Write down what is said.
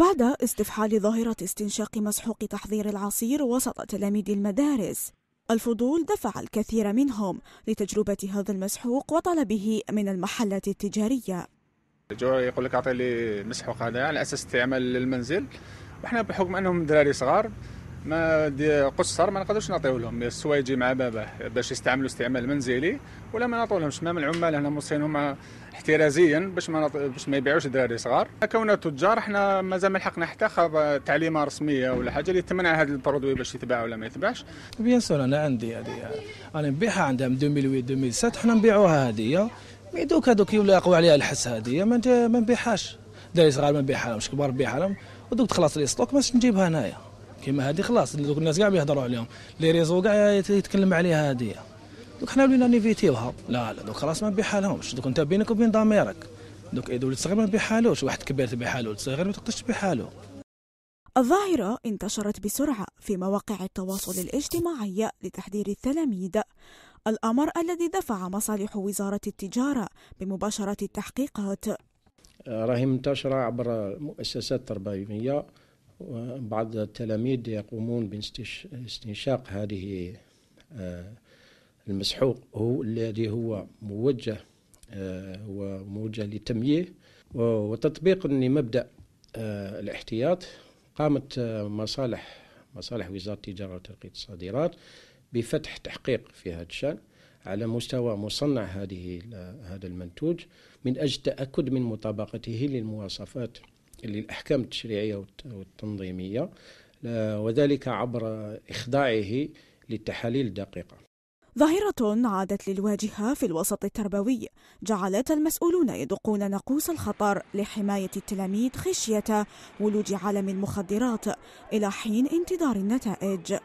بعد استفحال ظاهرة استنشاق مسحوق تحضير العصير وسط تلاميذ المدارس الفضول دفع الكثير منهم لتجربة هذا المسحوق وطلبه من المحلات التجارية جو يقول لك أعطي لي المسحوق هذا على أساس استعمال للمنزل وحنا بحكم أنهم دراري صغار ما دي قصر ما نقدرش نعطيو لهم السوايجي مع باباه باش يستعملوا استعمال منزلي ولا ما نعطولهمش ما من العمال هنا موصينهم احترازيا باش ما نط... باش ما يبيعوش دراري صغار كوننا تجار احنا مازال ما لحقنا حتى خاطر تعليمه رسميه ولا حاجه اللي تمنع هذا البرودوي باش يتباع ولا ما يتباعش بيان سور انا عندي هذه انا نبيعها عندها من 2008 2007 حنا نبيعوها هذه مي دوك هذوك يلاقوا عليها الحس هذه ما نبيعهاش دراري صغار ما نبيعها لهمش كبار نبيعها لهم ودوك تخلص لي ستوك باش نجيبها هنايا كيما هذه خلاص دوك الناس كاع بيهضروا عليهم لي ريزو كاع يتكلم عليها هذه دوك حنا ولينا نيفيتيوها لا لا دوك خلاص ما بحالهمش دوك انت بينك وبين ضميرك دوك اذا ولد صغير ما بحالوش واحد كبير تبيعهالو صغير ما تقدرش تبيعهالو الظاهرة انتشرت بسرعة في مواقع التواصل الاجتماعي لتحذير التلاميذ الأمر الذي دفع مصالح وزارة التجارة بمباشرة التحقيقات آه، راهي منتشرة عبر مؤسسات تربوية وبعض التلاميذ يقومون باستنشاق هذه آه، المسحوق هو الذي هو موجه آه، وموجه لتمييه وتطبيق لمبدا آه، الاحتياط قامت مصالح مصالح وزاره التجاره وتنقية الصادرات بفتح تحقيق في هذا الشان على مستوى مصنع هذه هذا المنتوج من اجل التاكد من مطابقته للمواصفات للأحكام التشريعية والتنظيمية آه، وذلك عبر إخضاعه للتحاليل الدقيقة ظاهرة عادت للواجهة في الوسط التربوي جعلت المسؤولون يدقون ناقوس الخطر لحماية التلاميذ خشية ولوج عالم المخدرات إلى حين انتظار النتائج